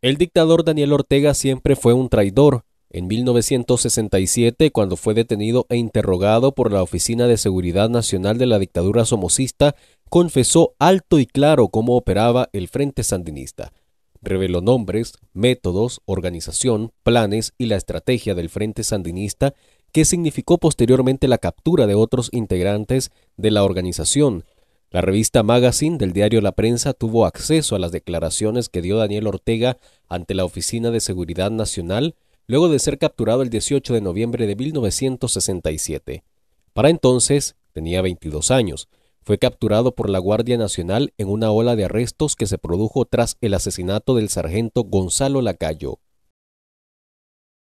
El dictador Daniel Ortega siempre fue un traidor. En 1967, cuando fue detenido e interrogado por la Oficina de Seguridad Nacional de la dictadura somocista, confesó alto y claro cómo operaba el Frente Sandinista. Reveló nombres, métodos, organización, planes y la estrategia del Frente Sandinista, que significó posteriormente la captura de otros integrantes de la organización, la revista Magazine del diario La Prensa tuvo acceso a las declaraciones que dio Daniel Ortega ante la Oficina de Seguridad Nacional luego de ser capturado el 18 de noviembre de 1967. Para entonces tenía 22 años. Fue capturado por la Guardia Nacional en una ola de arrestos que se produjo tras el asesinato del sargento Gonzalo Lacayo.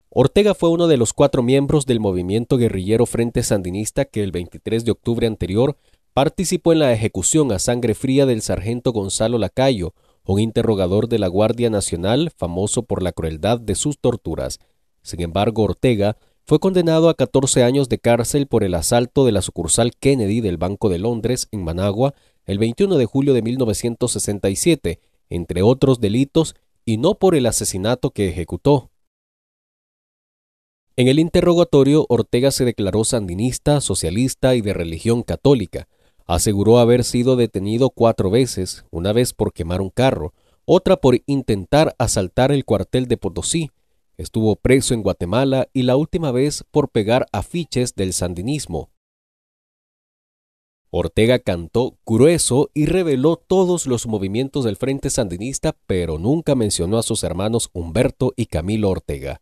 Ortega fue uno de los cuatro miembros del movimiento guerrillero Frente Sandinista que el 23 de octubre anterior participó en la ejecución a sangre fría del sargento Gonzalo Lacayo, un interrogador de la Guardia Nacional famoso por la crueldad de sus torturas. Sin embargo, Ortega fue condenado a 14 años de cárcel por el asalto de la sucursal Kennedy del Banco de Londres en Managua el 21 de julio de 1967, entre otros delitos, y no por el asesinato que ejecutó. En el interrogatorio, Ortega se declaró sandinista, socialista y de religión católica. Aseguró haber sido detenido cuatro veces, una vez por quemar un carro, otra por intentar asaltar el cuartel de Potosí, estuvo preso en Guatemala y la última vez por pegar afiches del sandinismo. Ortega cantó grueso y reveló todos los movimientos del Frente Sandinista, pero nunca mencionó a sus hermanos Humberto y Camilo Ortega.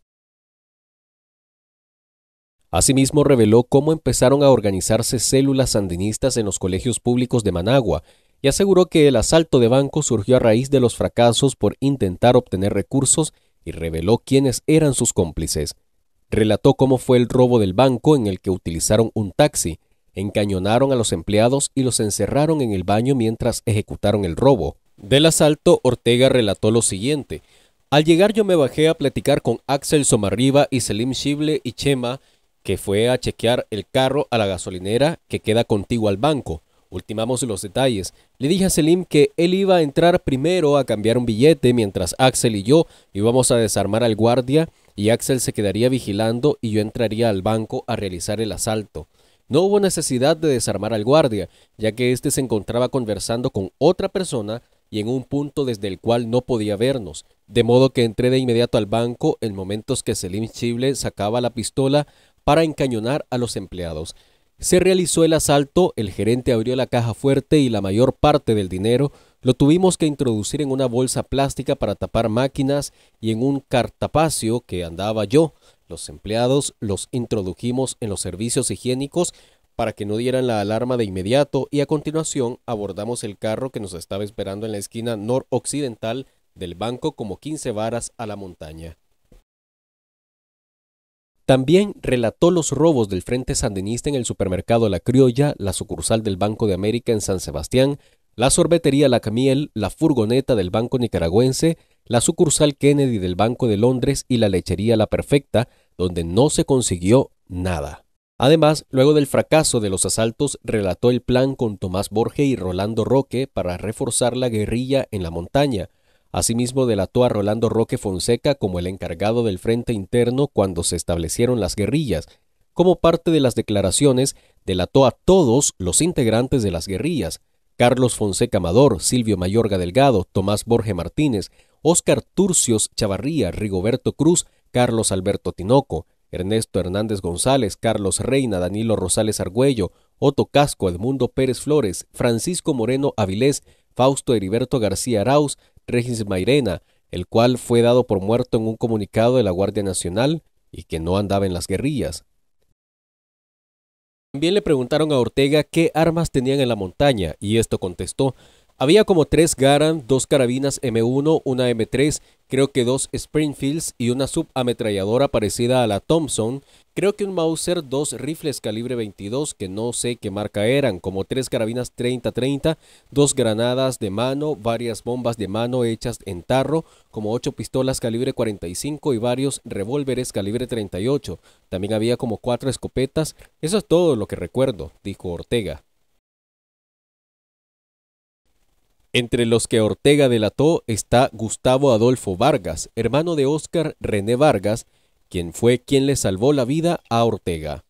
Asimismo, reveló cómo empezaron a organizarse células sandinistas en los colegios públicos de Managua y aseguró que el asalto de banco surgió a raíz de los fracasos por intentar obtener recursos y reveló quiénes eran sus cómplices. Relató cómo fue el robo del banco en el que utilizaron un taxi, encañonaron a los empleados y los encerraron en el baño mientras ejecutaron el robo. Del asalto, Ortega relató lo siguiente. Al llegar yo me bajé a platicar con Axel Somarriba y Selim Shible y Chema, que fue a chequear el carro a la gasolinera que queda contigo al banco. Ultimamos los detalles. Le dije a Selim que él iba a entrar primero a cambiar un billete mientras Axel y yo íbamos a desarmar al guardia y Axel se quedaría vigilando y yo entraría al banco a realizar el asalto. No hubo necesidad de desarmar al guardia, ya que éste se encontraba conversando con otra persona y en un punto desde el cual no podía vernos, de modo que entré de inmediato al banco en momentos que Selim Chible sacaba la pistola para encañonar a los empleados. Se realizó el asalto, el gerente abrió la caja fuerte y la mayor parte del dinero lo tuvimos que introducir en una bolsa plástica para tapar máquinas y en un cartapacio que andaba yo. Los empleados los introdujimos en los servicios higiénicos para que no dieran la alarma de inmediato y a continuación abordamos el carro que nos estaba esperando en la esquina noroccidental del banco como 15 varas a la montaña. También relató los robos del Frente Sandinista en el supermercado La Criolla, la sucursal del Banco de América en San Sebastián, la sorbetería La Camiel, la furgoneta del Banco Nicaragüense, la sucursal Kennedy del Banco de Londres y la lechería La Perfecta, donde no se consiguió nada. Además, luego del fracaso de los asaltos, relató el plan con Tomás Borges y Rolando Roque para reforzar la guerrilla en la montaña, Asimismo, delató a Rolando Roque Fonseca como el encargado del frente interno cuando se establecieron las guerrillas. Como parte de las declaraciones, delató a todos los integrantes de las guerrillas, Carlos Fonseca Amador, Silvio Mayorga Delgado, Tomás Borge Martínez, Óscar Turcios Chavarría, Rigoberto Cruz, Carlos Alberto Tinoco, Ernesto Hernández González, Carlos Reina, Danilo Rosales Argüello, Otto Casco, Edmundo Pérez Flores, Francisco Moreno Avilés, Fausto Heriberto García Arauz, Regis Mairena, el cual fue dado por muerto en un comunicado de la Guardia Nacional y que no andaba en las guerrillas. También le preguntaron a Ortega qué armas tenían en la montaña y esto contestó había como tres Garand, dos carabinas M1, una M3, creo que dos Springfields y una subametralladora parecida a la Thompson. Creo que un Mauser, dos rifles calibre 22 que no sé qué marca eran, como tres carabinas 30-30, dos granadas de mano, varias bombas de mano hechas en tarro, como ocho pistolas calibre 45 y varios revólveres calibre 38. También había como cuatro escopetas. Eso es todo lo que recuerdo, dijo Ortega. Entre los que Ortega delató está Gustavo Adolfo Vargas, hermano de Óscar René Vargas, quien fue quien le salvó la vida a Ortega.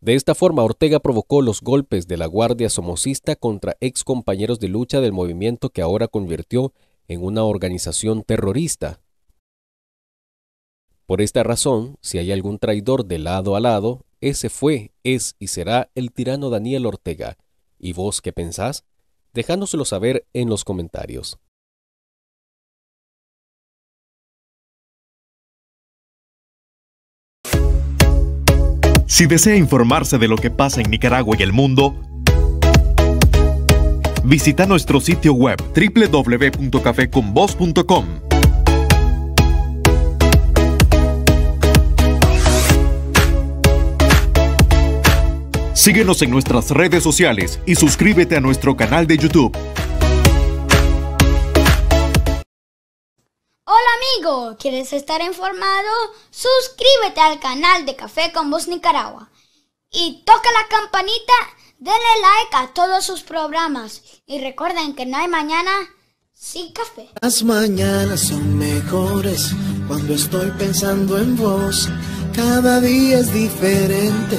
De esta forma, Ortega provocó los golpes de la Guardia Somocista contra ex compañeros de lucha del movimiento que ahora convirtió en una organización terrorista. Por esta razón, si hay algún traidor de lado a lado, ese fue, es y será el tirano Daniel Ortega, ¿Y vos qué pensás? Dejándoselo saber en los comentarios. Si desea informarse de lo que pasa en Nicaragua y el mundo, visita nuestro sitio web www.cafeconvoz.com Síguenos en nuestras redes sociales y suscríbete a nuestro canal de YouTube. Hola amigo, ¿quieres estar informado? Suscríbete al canal de Café con Voz Nicaragua y toca la campanita, denle like a todos sus programas y recuerden que no hay mañana sin café. Las mañanas son mejores cuando estoy pensando en vos, cada día es diferente